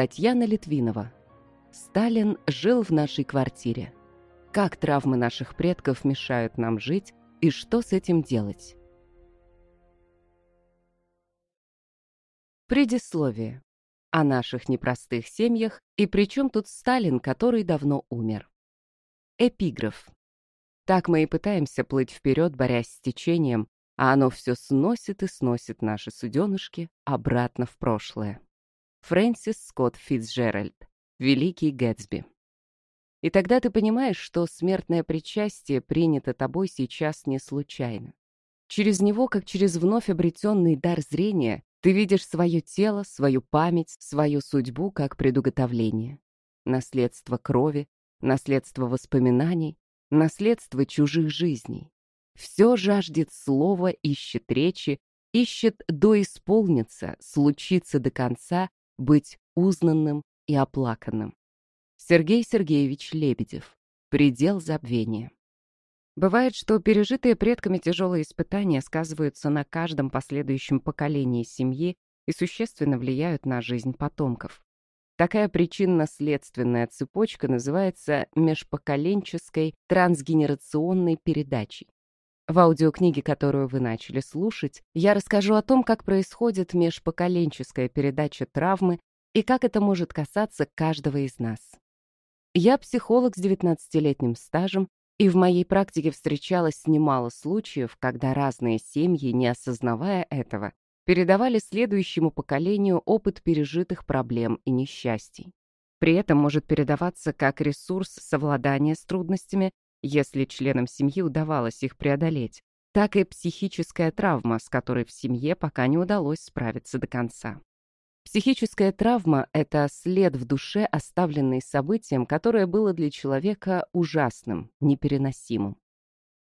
Татьяна Литвинова. Сталин жил в нашей квартире. Как травмы наших предков мешают нам жить и что с этим делать? Предисловие. О наших непростых семьях и при чем тут Сталин, который давно умер. Эпиграф. Так мы и пытаемся плыть вперед, борясь с течением, а оно все сносит и сносит наши суденышки обратно в прошлое. Фрэнсис Скотт Фитцджеральд. Великий Гэтсби. И тогда ты понимаешь, что смертное причастие принято тобой сейчас не случайно. Через него, как через вновь обретенный дар зрения, ты видишь свое тело, свою память, свою судьбу как предуготовление. Наследство крови, наследство воспоминаний, наследство чужих жизней. Все жаждет слова, ищет речи, ищет доисполниться, случиться до конца, быть узнанным и оплаканным. Сергей Сергеевич Лебедев. Предел забвения. Бывает, что пережитые предками тяжелые испытания сказываются на каждом последующем поколении семьи и существенно влияют на жизнь потомков. Такая причинно-следственная цепочка называется межпоколенческой трансгенерационной передачей. В аудиокниге, которую вы начали слушать, я расскажу о том, как происходит межпоколенческая передача травмы и как это может касаться каждого из нас. Я психолог с 19-летним стажем, и в моей практике встречалось немало случаев, когда разные семьи, не осознавая этого, передавали следующему поколению опыт пережитых проблем и несчастий. При этом может передаваться как ресурс совладания с трудностями, если членам семьи удавалось их преодолеть, так и психическая травма, с которой в семье пока не удалось справиться до конца. Психическая травма — это след в душе, оставленный событием, которое было для человека ужасным, непереносимым.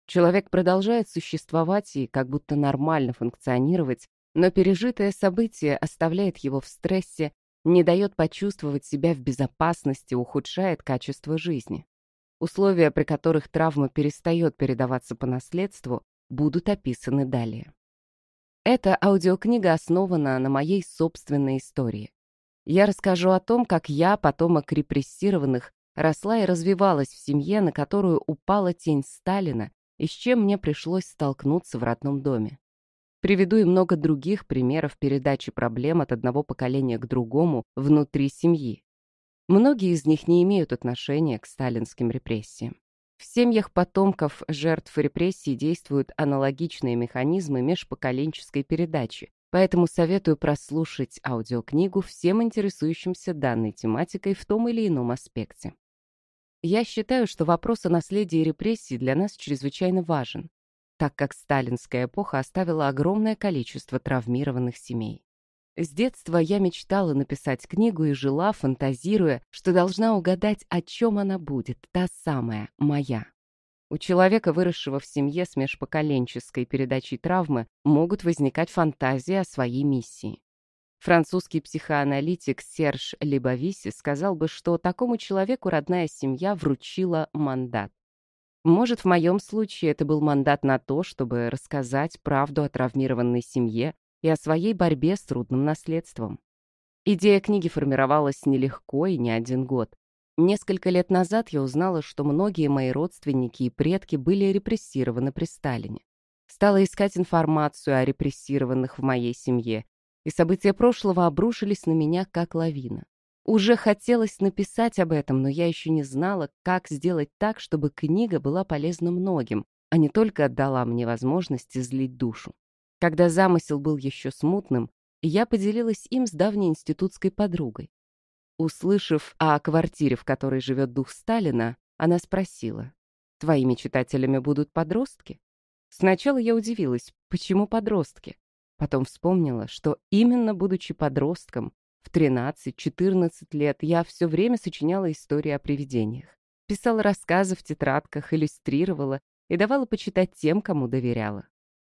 Человек продолжает существовать и как будто нормально функционировать, но пережитое событие оставляет его в стрессе, не дает почувствовать себя в безопасности, ухудшает качество жизни. Условия, при которых травма перестает передаваться по наследству, будут описаны далее. Эта аудиокнига основана на моей собственной истории. Я расскажу о том, как я, потомок репрессированных, росла и развивалась в семье, на которую упала тень Сталина, и с чем мне пришлось столкнуться в родном доме. Приведу и много других примеров передачи проблем от одного поколения к другому внутри семьи. Многие из них не имеют отношения к сталинским репрессиям. В семьях потомков жертв репрессий действуют аналогичные механизмы межпоколенческой передачи, поэтому советую прослушать аудиокнигу всем интересующимся данной тематикой в том или ином аспекте. Я считаю, что вопрос о наследии репрессий для нас чрезвычайно важен, так как сталинская эпоха оставила огромное количество травмированных семей. С детства я мечтала написать книгу и жила, фантазируя, что должна угадать, о чем она будет, та самая, моя. У человека, выросшего в семье с межпоколенческой передачей травмы, могут возникать фантазии о своей миссии. Французский психоаналитик Серж Лебовиси сказал бы, что такому человеку родная семья вручила мандат. Может, в моем случае это был мандат на то, чтобы рассказать правду о травмированной семье, и о своей борьбе с трудным наследством. Идея книги формировалась нелегко и не один год. Несколько лет назад я узнала, что многие мои родственники и предки были репрессированы при Сталине. Стала искать информацию о репрессированных в моей семье, и события прошлого обрушились на меня как лавина. Уже хотелось написать об этом, но я еще не знала, как сделать так, чтобы книга была полезна многим, а не только отдала мне возможность излить душу. Когда замысел был еще смутным, я поделилась им с давней институтской подругой. Услышав о квартире, в которой живет дух Сталина, она спросила, «Твоими читателями будут подростки?» Сначала я удивилась, почему подростки? Потом вспомнила, что именно будучи подростком, в 13-14 лет я все время сочиняла истории о привидениях. Писала рассказы в тетрадках, иллюстрировала и давала почитать тем, кому доверяла.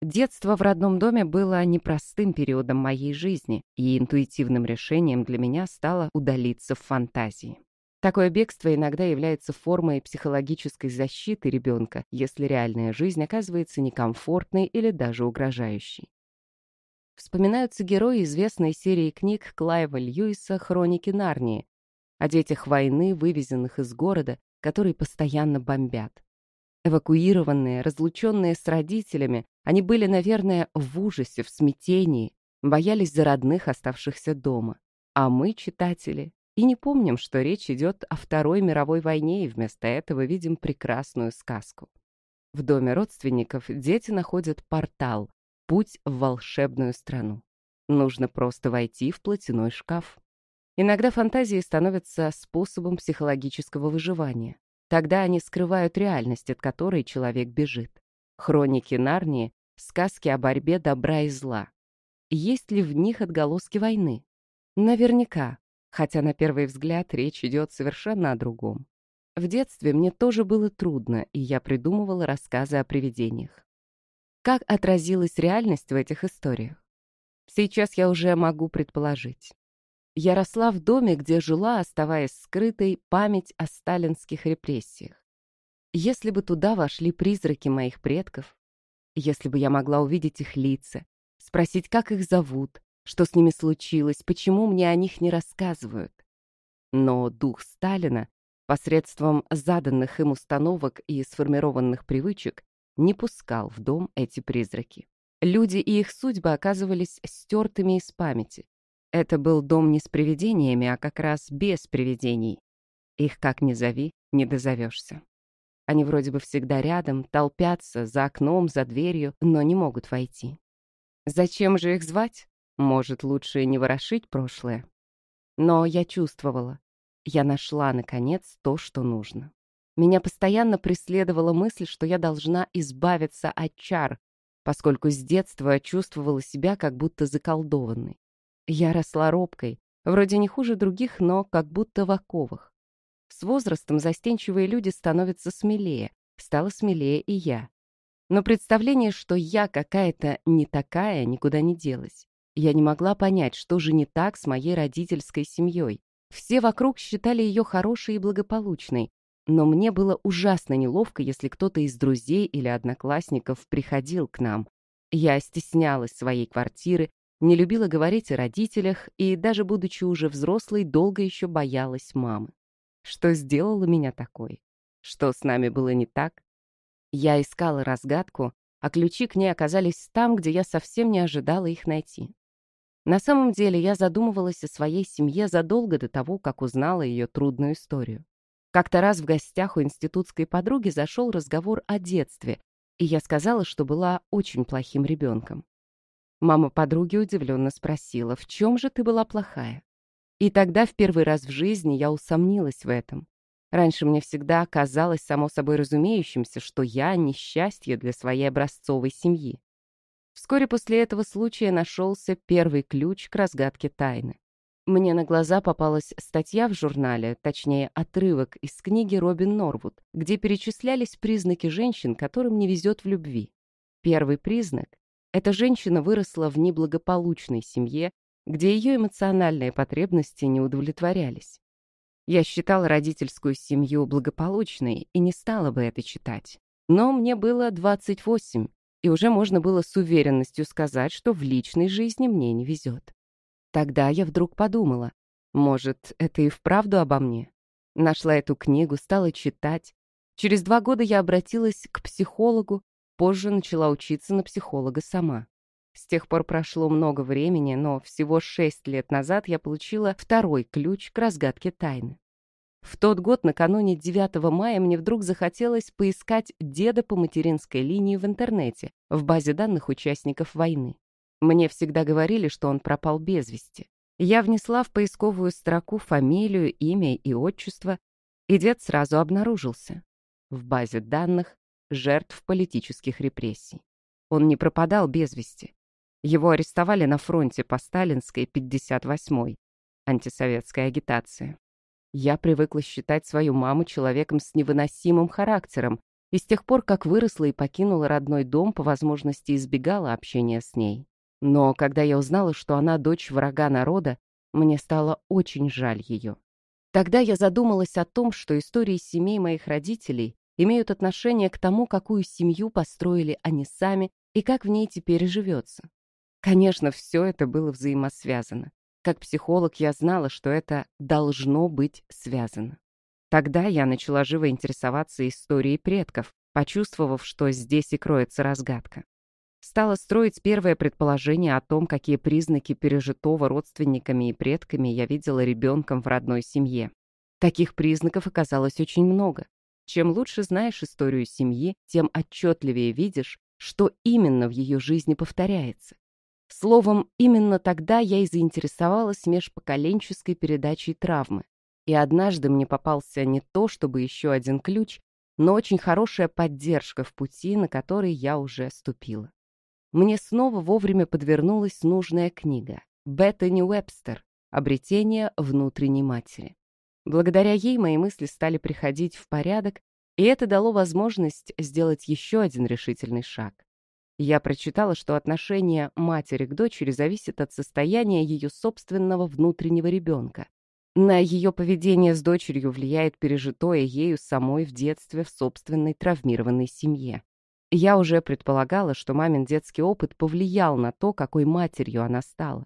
Детство в родном доме было непростым периодом моей жизни, и интуитивным решением для меня стало удалиться в фантазии. Такое бегство иногда является формой психологической защиты ребенка, если реальная жизнь оказывается некомфортной или даже угрожающей. Вспоминаются герои известной серии книг Клайва Льюиса «Хроники Нарнии» о детях войны, вывезенных из города, которые постоянно бомбят. Эвакуированные, разлученные с родителями, они были, наверное, в ужасе, в смятении, боялись за родных, оставшихся дома. А мы, читатели, и не помним, что речь идет о Второй мировой войне, и вместо этого видим прекрасную сказку. В доме родственников дети находят портал, путь в волшебную страну. Нужно просто войти в платяной шкаф. Иногда фантазии становятся способом психологического выживания. Тогда они скрывают реальность, от которой человек бежит. Хроники Нарнии — сказки о борьбе добра и зла. Есть ли в них отголоски войны? Наверняка, хотя на первый взгляд речь идет совершенно о другом. В детстве мне тоже было трудно, и я придумывала рассказы о привидениях. Как отразилась реальность в этих историях? Сейчас я уже могу предположить. Я росла в доме, где жила, оставаясь скрытой, память о сталинских репрессиях. Если бы туда вошли призраки моих предков, если бы я могла увидеть их лица, спросить, как их зовут, что с ними случилось, почему мне о них не рассказывают. Но дух Сталина посредством заданных им установок и сформированных привычек не пускал в дом эти призраки. Люди и их судьбы оказывались стертыми из памяти, это был дом не с привидениями, а как раз без привидений. Их как ни зови, не дозовешься. Они вроде бы всегда рядом, толпятся, за окном, за дверью, но не могут войти. Зачем же их звать? Может, лучше не ворошить прошлое? Но я чувствовала. Я нашла, наконец, то, что нужно. Меня постоянно преследовала мысль, что я должна избавиться от чар, поскольку с детства чувствовала себя как будто заколдованной. Я росла робкой, вроде не хуже других, но как будто в оковах. С возрастом застенчивые люди становятся смелее, стала смелее и я. Но представление, что я какая-то не такая, никуда не делось. Я не могла понять, что же не так с моей родительской семьей. Все вокруг считали ее хорошей и благополучной, но мне было ужасно неловко, если кто-то из друзей или одноклассников приходил к нам. Я стеснялась своей квартиры, не любила говорить о родителях и, даже будучи уже взрослой, долго еще боялась мамы. Что сделало меня такой? Что с нами было не так? Я искала разгадку, а ключи к ней оказались там, где я совсем не ожидала их найти. На самом деле я задумывалась о своей семье задолго до того, как узнала ее трудную историю. Как-то раз в гостях у институтской подруги зашел разговор о детстве, и я сказала, что была очень плохим ребенком. Мама подруги удивленно спросила, в чем же ты была плохая? И тогда в первый раз в жизни я усомнилась в этом. Раньше мне всегда казалось само собой разумеющимся, что я несчастье для своей образцовой семьи. Вскоре после этого случая нашелся первый ключ к разгадке тайны. Мне на глаза попалась статья в журнале, точнее, отрывок из книги Робин Норвуд, где перечислялись признаки женщин, которым не везет в любви. Первый признак эта женщина выросла в неблагополучной семье, где ее эмоциональные потребности не удовлетворялись. Я считала родительскую семью благополучной и не стала бы это читать. Но мне было 28, и уже можно было с уверенностью сказать, что в личной жизни мне не везет. Тогда я вдруг подумала, может, это и вправду обо мне. Нашла эту книгу, стала читать. Через два года я обратилась к психологу, Позже начала учиться на психолога сама. С тех пор прошло много времени, но всего шесть лет назад я получила второй ключ к разгадке тайны. В тот год, накануне 9 мая, мне вдруг захотелось поискать деда по материнской линии в интернете, в базе данных участников войны. Мне всегда говорили, что он пропал без вести. Я внесла в поисковую строку фамилию, имя и отчество, и дед сразу обнаружился. В базе данных жертв политических репрессий. Он не пропадал без вести. Его арестовали на фронте по сталинской 58-й, антисоветской агитации. Я привыкла считать свою маму человеком с невыносимым характером, и с тех пор, как выросла и покинула родной дом, по возможности избегала общения с ней. Но когда я узнала, что она дочь врага народа, мне стало очень жаль ее. Тогда я задумалась о том, что истории семей моих родителей имеют отношение к тому, какую семью построили они сами и как в ней теперь живется. Конечно, все это было взаимосвязано. Как психолог я знала, что это должно быть связано. Тогда я начала живо интересоваться историей предков, почувствовав, что здесь и кроется разгадка. Стала строить первое предположение о том, какие признаки пережитого родственниками и предками я видела ребенком в родной семье. Таких признаков оказалось очень много. Чем лучше знаешь историю семьи, тем отчетливее видишь, что именно в ее жизни повторяется. Словом, именно тогда я и заинтересовалась межпоколенческой передачей травмы. И однажды мне попался не то, чтобы еще один ключ, но очень хорошая поддержка в пути, на который я уже ступила. Мне снова вовремя подвернулась нужная книга Беттани Уэбстер «Обретение внутренней матери». Благодаря ей мои мысли стали приходить в порядок, и это дало возможность сделать еще один решительный шаг. Я прочитала, что отношение матери к дочери зависит от состояния ее собственного внутреннего ребенка. На ее поведение с дочерью влияет пережитое ею самой в детстве в собственной травмированной семье. Я уже предполагала, что мамин детский опыт повлиял на то, какой матерью она стала.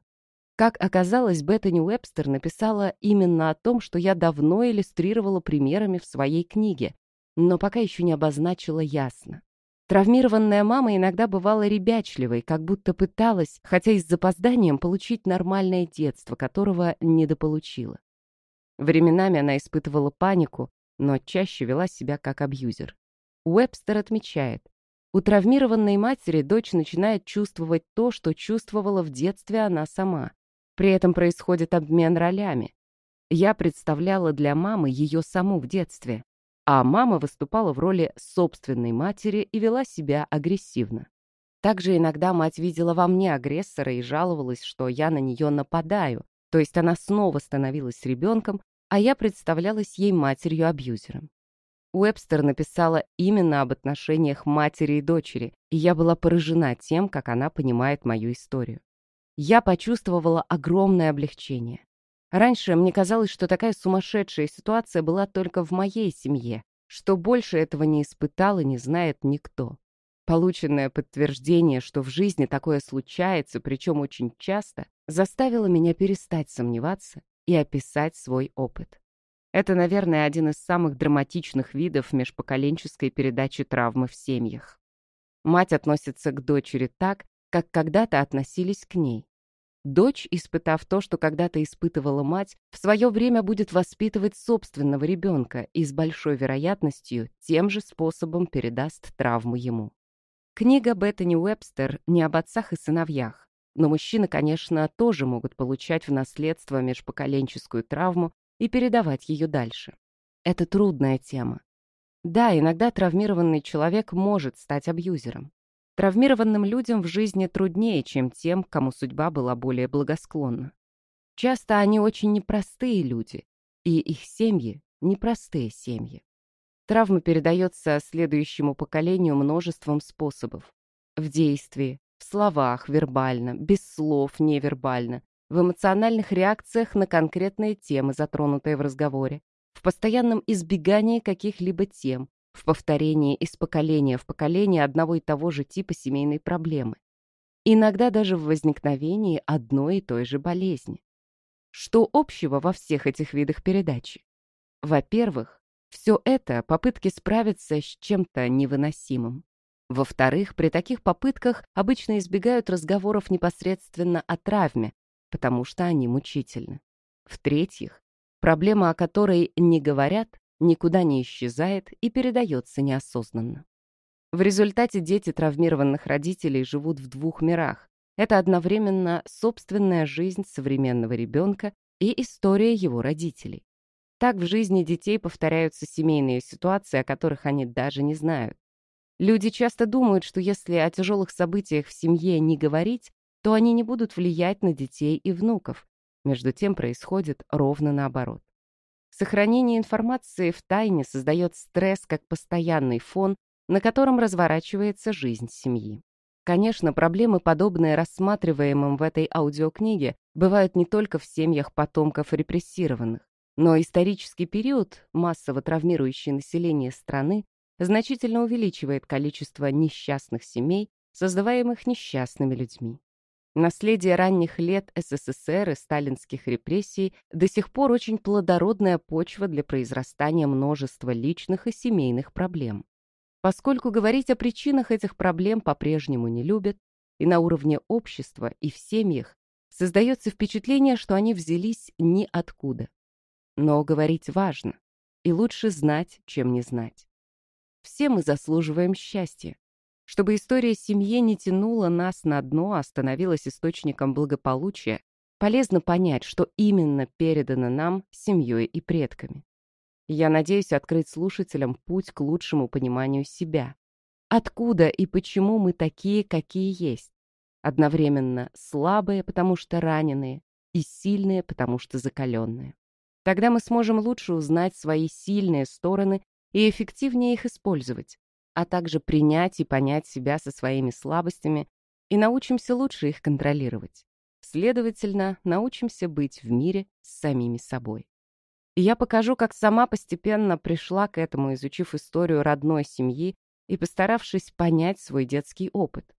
Как оказалось, Беттани Уэбстер написала именно о том, что я давно иллюстрировала примерами в своей книге, но пока еще не обозначила ясно. Травмированная мама иногда бывала ребячливой, как будто пыталась, хотя и с запозданием, получить нормальное детство, которого недополучила. Временами она испытывала панику, но чаще вела себя как абьюзер. Уэбстер отмечает, у травмированной матери дочь начинает чувствовать то, что чувствовала в детстве она сама. При этом происходит обмен ролями. Я представляла для мамы ее саму в детстве, а мама выступала в роли собственной матери и вела себя агрессивно. Также иногда мать видела во мне агрессора и жаловалась, что я на нее нападаю, то есть она снова становилась ребенком, а я представлялась ей матерью-абьюзером. Уэбстер написала именно об отношениях матери и дочери, и я была поражена тем, как она понимает мою историю я почувствовала огромное облегчение. Раньше мне казалось, что такая сумасшедшая ситуация была только в моей семье, что больше этого не испытал и не знает никто. Полученное подтверждение, что в жизни такое случается, причем очень часто, заставило меня перестать сомневаться и описать свой опыт. Это, наверное, один из самых драматичных видов межпоколенческой передачи травмы в семьях. Мать относится к дочери так, как когда-то относились к ней. Дочь, испытав то, что когда-то испытывала мать, в свое время будет воспитывать собственного ребенка и с большой вероятностью тем же способом передаст травму ему. Книга Беттани Уэбстер не об отцах и сыновьях, но мужчины, конечно, тоже могут получать в наследство межпоколенческую травму и передавать ее дальше. Это трудная тема. Да, иногда травмированный человек может стать абьюзером. Травмированным людям в жизни труднее, чем тем, кому судьба была более благосклонна. Часто они очень непростые люди, и их семьи – непростые семьи. Травма передается следующему поколению множеством способов. В действии, в словах, вербально, без слов, невербально, в эмоциональных реакциях на конкретные темы, затронутые в разговоре, в постоянном избегании каких-либо тем, в повторении из поколения в поколение одного и того же типа семейной проблемы. Иногда даже в возникновении одной и той же болезни. Что общего во всех этих видах передачи? Во-первых, все это попытки справиться с чем-то невыносимым. Во-вторых, при таких попытках обычно избегают разговоров непосредственно о травме, потому что они мучительны. В-третьих, проблема, о которой не говорят, никуда не исчезает и передается неосознанно. В результате дети травмированных родителей живут в двух мирах. Это одновременно собственная жизнь современного ребенка и история его родителей. Так в жизни детей повторяются семейные ситуации, о которых они даже не знают. Люди часто думают, что если о тяжелых событиях в семье не говорить, то они не будут влиять на детей и внуков. Между тем происходит ровно наоборот. Сохранение информации в тайне создает стресс как постоянный фон, на котором разворачивается жизнь семьи. Конечно, проблемы, подобные рассматриваемым в этой аудиокниге, бывают не только в семьях потомков репрессированных, но исторический период, массово травмирующий население страны, значительно увеличивает количество несчастных семей, создаваемых несчастными людьми. Наследие ранних лет СССР и сталинских репрессий до сих пор очень плодородная почва для произрастания множества личных и семейных проблем. Поскольку говорить о причинах этих проблем по-прежнему не любят, и на уровне общества, и в семьях создается впечатление, что они взялись ниоткуда. Но говорить важно, и лучше знать, чем не знать. Все мы заслуживаем счастья, чтобы история семьи не тянула нас на дно, а становилась источником благополучия, полезно понять, что именно передано нам семьей и предками. Я надеюсь открыть слушателям путь к лучшему пониманию себя. Откуда и почему мы такие, какие есть? Одновременно слабые, потому что раненые, и сильные, потому что закаленные. Тогда мы сможем лучше узнать свои сильные стороны и эффективнее их использовать, а также принять и понять себя со своими слабостями и научимся лучше их контролировать. Следовательно, научимся быть в мире с самими собой. И я покажу, как сама постепенно пришла к этому, изучив историю родной семьи и постаравшись понять свой детский опыт.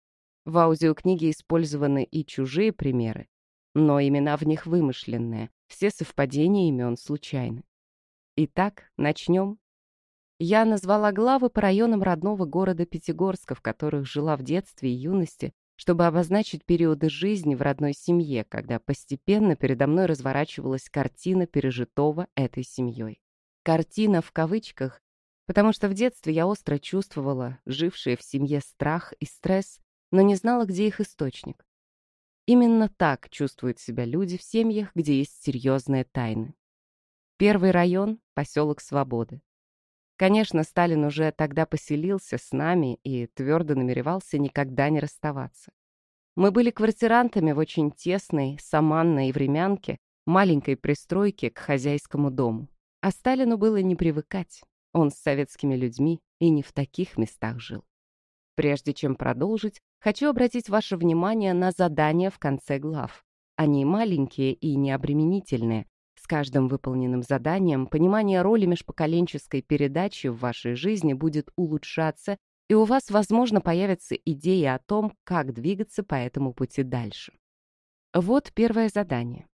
В аудиокниге использованы и чужие примеры, но имена в них вымышленные, все совпадения имен случайны. Итак, начнем. Я назвала главы по районам родного города Пятигорска, в которых жила в детстве и юности, чтобы обозначить периоды жизни в родной семье, когда постепенно передо мной разворачивалась картина пережитого этой семьей. «Картина» в кавычках, потому что в детстве я остро чувствовала жившие в семье страх и стресс, но не знала, где их источник. Именно так чувствуют себя люди в семьях, где есть серьезные тайны. Первый район — поселок Свободы. Конечно, Сталин уже тогда поселился с нами и твердо намеревался никогда не расставаться. Мы были квартирантами в очень тесной, саманной времянке, маленькой пристройке к хозяйскому дому. А Сталину было не привыкать. Он с советскими людьми и не в таких местах жил. Прежде чем продолжить, хочу обратить ваше внимание на задания в конце глав. Они маленькие и необременительные, каждым выполненным заданием понимание роли межпоколенческой передачи в вашей жизни будет улучшаться, и у вас, возможно, появятся идеи о том, как двигаться по этому пути дальше. Вот первое задание.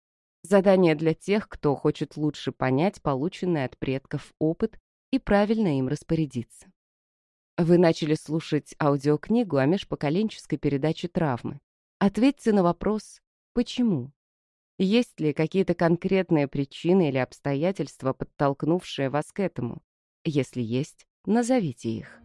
Задание для тех, кто хочет лучше понять полученный от предков опыт и правильно им распорядиться. Вы начали слушать аудиокнигу о межпоколенческой передаче травмы. Ответьте на вопрос «Почему?». Есть ли какие-то конкретные причины или обстоятельства, подтолкнувшие вас к этому? Если есть, назовите их.